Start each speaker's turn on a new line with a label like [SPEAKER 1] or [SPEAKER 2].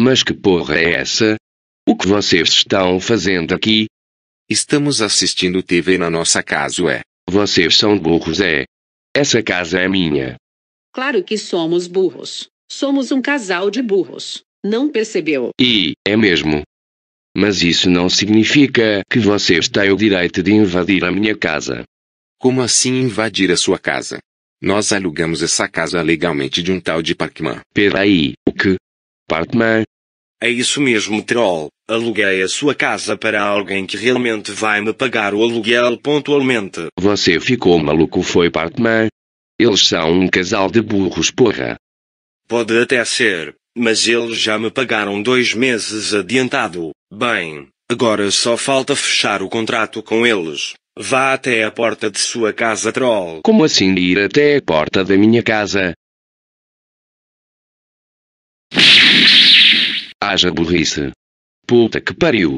[SPEAKER 1] Mas que porra é essa? O que vocês estão fazendo aqui?
[SPEAKER 2] Estamos assistindo TV na nossa casa, é. Vocês são burros, é. Essa casa é minha.
[SPEAKER 3] Claro que somos burros. Somos um casal de burros. Não percebeu?
[SPEAKER 2] E, é mesmo. Mas isso não significa que vocês têm o direito de invadir a minha casa. Como assim invadir a sua casa? Nós alugamos essa casa legalmente de um tal de Parkman. Peraí, o que?
[SPEAKER 4] Partman. É isso mesmo, troll. Aluguei a sua casa para alguém que realmente vai me pagar o aluguel pontualmente.
[SPEAKER 2] Você ficou maluco, foi Partman? Eles são um casal de burros, porra.
[SPEAKER 4] Pode até ser, mas eles já me pagaram dois meses adiantado. Bem, agora só falta fechar o contrato com eles. Vá até a porta de sua casa, troll.
[SPEAKER 1] Como assim ir até a porta da minha casa? Haja burrice. Puta que pariu.